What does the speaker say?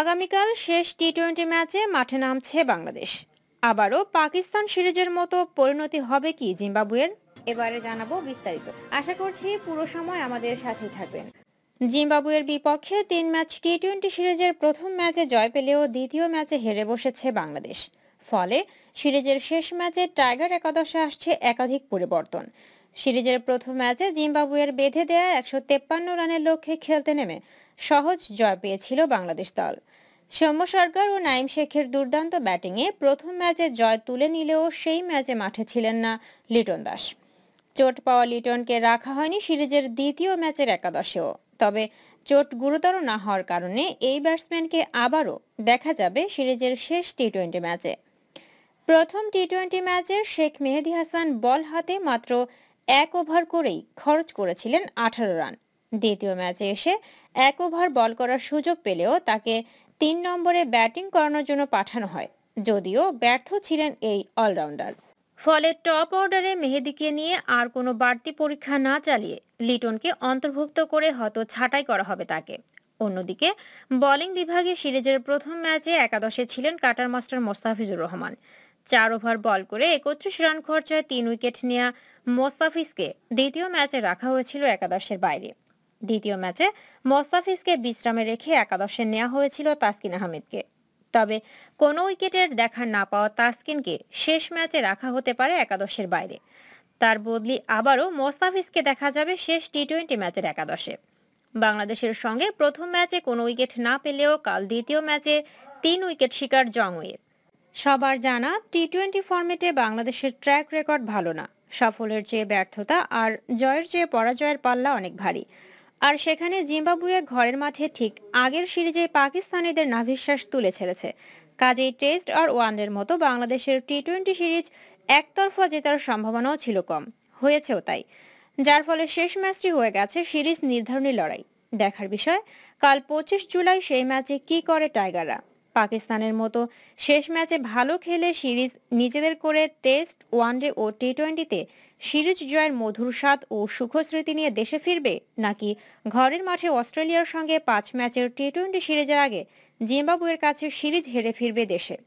আগামীকাল শেষ T twenty ম্যাচে মাঠে নামছে বাংলাদেশ আবারও পাকিস্তান সিরিজের মতো পরিণতি হবে কি জিম্বাবুয়ের এবারে জানাবো বিস্তারিত আশা করছি পুরো সময় আমাদের সাথে থাকবেন জিম্বাবুয়ের বিপক্ষে তিন ম্যাচ টি টোয়েন্টি সিরিজের প্রথম ম্যাচে জয় পেলেও দ্বিতীয় ম্যাচে হেরে বসেছে বাংলাদেশ ফলে সিরিজের শেষ ম্যাচে টাইগার একাদশে আসছে একাধিক পরিবর্তন সিরিজের প্রথম ম্যাচে জিম্বাবুয়ের বেঁধে দেয়া একশো রানের লক্ষ্যে খেলতে নেমে সহজ জয় পেয়েছিল বাংলাদেশ দল সৌম্য সরকার ও নাইম শেখের দুর্দান্ত ব্যাটিংয়ে প্রথম ম্যাচে জয় তুলে নিলেও সেই ম্যাচে মাঠে ছিলেন না লিটন দাস চোট পাওয়া লিটনকে রাখা হয়নি সিরিজের দ্বিতীয় ম্যাচের একাদশেও তবে চোট গুরুতর না হওয়ার কারণে এই ব্যাটসম্যানকে আবারও দেখা যাবে সিরিজের শেষ টি টোয়েন্টি ম্যাচে প্রথম টি টোয়েন্টি ম্যাচে শেখ মেহেদি হাসান বল হাতে মাত্র এক ওভার করেই খরচ করেছিলেন আঠারো রান দ্বিতীয় ম্যাচে এসে এক ওভার বল করার সুযোগ পেলেও তাকে তিন নম্বরে ব্যাটিং করানোর জন্য পাঠানো হয় যদিও ব্যর্থ ছিলেন এই অলরাউন্ডার ফলে টপ অর্ডারে মেহেদিকে নিয়ে আর কোনো বাড়তি পরীক্ষা না চালিয়ে লিটনকে অন্তর্ভুক্ত করে হয়তো ছাঁটাই করা হবে তাকে অন্যদিকে বোলিং বিভাগে সিরিজের প্রথম ম্যাচে একাদশে ছিলেন কাটার মাস্টার মোস্তাফিজুর রহমান চার ওভার বল করে একত্রিশ রান খরচায় তিন উইকেট নেয়া মোস্তাফিজকে দ্বিতীয় ম্যাচে রাখা হয়েছিল একাদশের বাইরে দ্বিতীয় ম্যাচে মোস্তাফিজকে বিশ্রামে রেখে একাদশে নেওয়া হয়েছিল তাসকিন আহমেদকে তবে কোনো উইকেটের দেখা না পাওয়া তাসকিনকে শেষ ম্যাচে রাখা হতে পারে একাদশের বাইরে তার বদলি আবারও মোস্তাফিজকে দেখা যাবে শেষ টি টোয়েন্টি ম্যাচের একাদশে বাংলাদেশের সঙ্গে প্রথম ম্যাচে কোনো উইকেট না পেলেও কাল দ্বিতীয় ম্যাচে তিন উইকেট শিকার জংওয়ের সবার জানা টি টোয়েন্টি ফর্মেটে বাংলাদেশের ট্র্যাক রেকর্ড ভালো না সাফল্যের চেয়ে ব্যর্থতা আর জয়ের চেয়ে পরাজয়ের পাল্লা অনেক ভারী আর সেখানে জিম্বাবুয়ে ঘরের মাঠে ঠিক আগের সিরিজে পাকিস্তানিদের নাভিশ্বাস তুলে ছেড়েছে কাজেই টেস্ট আর ওয়ানডের মতো বাংলাদেশের টি টোয়েন্টি সিরিজ একতরফা জেতার সম্ভাবনাও ছিল কম হয়েছেও তাই যার ফলে শেষ ম্যাচটি হয়ে গেছে সিরিজ নির্ধারণী লড়াই দেখার বিষয় কাল পঁচিশ জুলাই সেই ম্যাচে কি করে টাইগাররা পাকিস্তানের মতো শেষ ম্যাচে ভালো খেলে সিরিজ নিজেদের করে টেস্ট ওয়ানডে ও টি টোয়েন্টিতে সিরিজ জয়ের মধুর স্বাদ ও সুখস্মৃতি নিয়ে দেশে ফিরবে নাকি ঘরের মাঠে অস্ট্রেলিয়ার সঙ্গে পাঁচ ম্যাচের টি টোয়েন্টি সিরিজের আগে জিম্বাবুয়ের কাছে সিরিজ হেরে ফিরবে দেশে